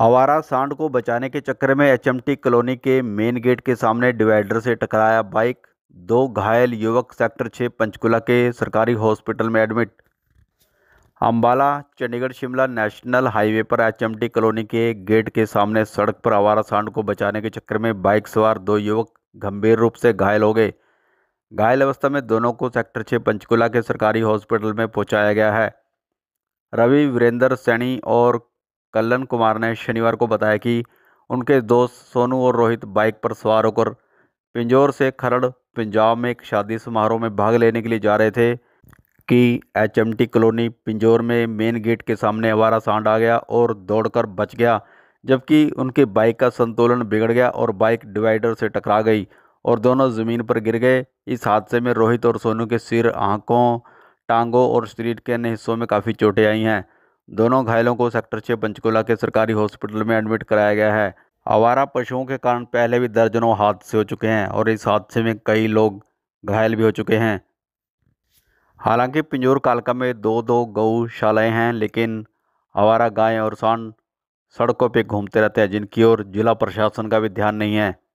आवारा सांड को बचाने के चक्कर में एचएमटी कॉलोनी के मेन गेट के सामने डिवाइडर से टकराया बाइक दो घायल युवक सेक्टर छः पंचकुला के सरकारी हॉस्पिटल में admit Ambala Chandigarh Shimla national highway पर एचएमटी कॉलोनी के गेट के सामने सड़क पर आवारा सांड को बचाने के चक्कर में बाइक सवार दो युवक गंभीर रूप से घायल हो गए घायल अवस्था में दोनों को सेक्टर छः पंचकुला के सरकारी हॉस्पिटल में पहुँचाया गया है रवि वीरेंद्र सैनी और कल्लन कुमार ने शनिवार को बताया कि उनके दोस्त सोनू और रोहित बाइक पर सवार होकर पिंजौर से खरड़ पंजाब में एक शादी समारोह में भाग लेने के लिए जा रहे थे कि एचएमटी कॉलोनी पिंजौर में मेन गेट के सामने आवारा सांड आ गया और दौड़कर बच गया जबकि उनकी बाइक का संतुलन बिगड़ गया और बाइक डिवाइडर से टकरा गई और दोनों ज़मीन पर गिर गए इस हादसे में रोहित और सोनू के सिर आँखों टांगों और शरीर के अन्य हिस्सों में काफ़ी चोटें आई हैं दोनों घायलों को सेक्टर छः पंचकुला के सरकारी हॉस्पिटल में एडमिट कराया गया है आवारा पशुओं के कारण पहले भी दर्जनों हादसे हो चुके हैं और इस हादसे में कई लोग घायल भी हो चुके हैं हालांकि पिंजौर कालका में दो दो गौशालाएँ हैं लेकिन आवारा गायें और सांड सड़कों पर घूमते रहते हैं जिनकी ओर जिला प्रशासन का भी ध्यान नहीं है